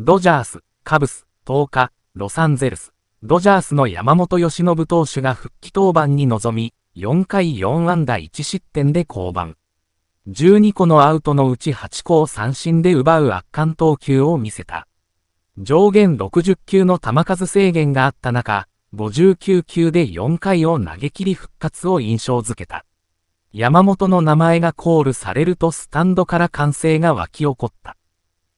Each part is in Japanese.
ドジャース、カブス、10日、ロサンゼルス、ドジャースの山本由伸投手が復帰登板に臨み、4回4安打1失点で降板。12個のアウトのうち8個を三振で奪う圧巻投球を見せた。上限60球の球数制限があった中、59球で4回を投げ切り復活を印象づけた。山本の名前がコールされるとスタンドから歓声が沸き起こった。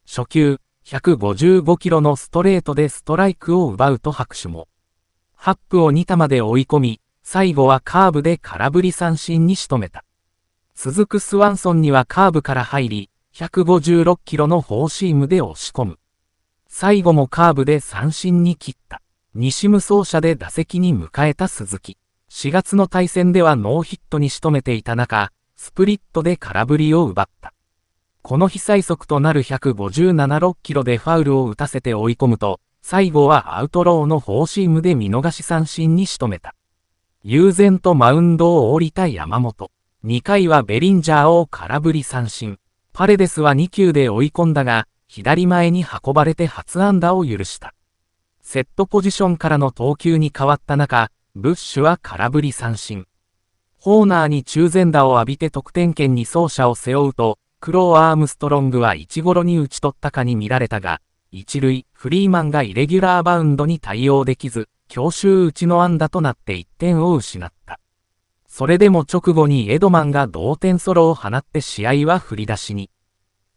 初球、155キロのストレートでストライクを奪うと拍手も。ハップを2球で追い込み、最後はカーブで空振り三振に仕留めた。続くスワンソンにはカーブから入り、156キロのフォーシームで押し込む。最後もカーブで三振に切った。西無走者で打席に迎えた鈴木。4月の対戦ではノーヒットに仕留めていた中、スプリットで空振りを奪った。この日最速となる157 6キロでファウルを打たせて追い込むと、最後はアウトローのフォーシームで見逃し三振に仕留めた。悠然とマウンドを降りた山本。2回はベリンジャーを空振り三振。パレデスは2球で追い込んだが、左前に運ばれて初安打を許した。セットポジションからの投球に変わった中、ブッシュは空振り三振。ホーナーに中前打を浴びて得点圏に走者を背負うと、クロー・アームストロングは1頃に打ち取ったかに見られたが、一塁、フリーマンがイレギュラーバウンドに対応できず、強襲打ちの安打となって1点を失った。それでも直後にエドマンが同点ソロを放って試合は振り出しに。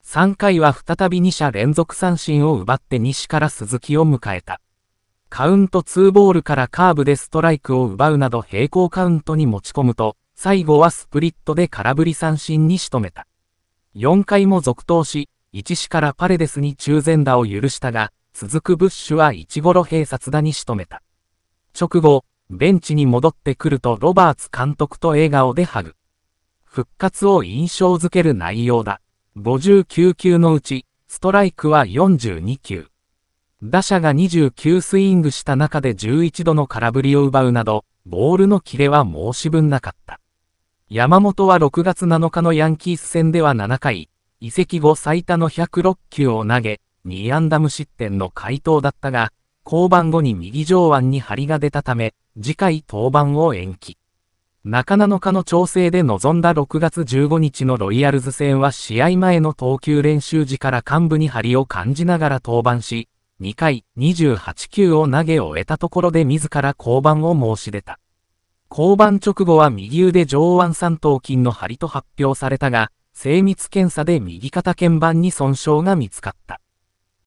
3回は再び2者連続三振を奪って西から鈴木を迎えた。カウント2ボールからカーブでストライクを奪うなど平行カウントに持ち込むと、最後はスプリットで空振り三振に仕留めた。4回も続投し、1死からパレデスに中前打を許したが、続くブッシュは1頃閉殺打に仕留めた。直後、ベンチに戻ってくるとロバーツ監督と笑顔でハグ。復活を印象づける内容だ。59球のうち、ストライクは42球。打者が29スイングした中で11度の空振りを奪うなど、ボールのキレは申し分なかった。山本は6月7日のヤンキース戦では7回、移籍後最多の106球を投げ、2安打無失点の回答だったが、降板後に右上腕に張りが出たため、次回登板を延期。中7日の調整で臨んだ6月15日のロイヤルズ戦は試合前の投球練習時から幹部に張りを感じながら登板し、2回28球を投げ終えたところで自ら降板を申し出た。降板直後は右腕上腕三頭筋の張りと発表されたが、精密検査で右肩腱板に損傷が見つかった。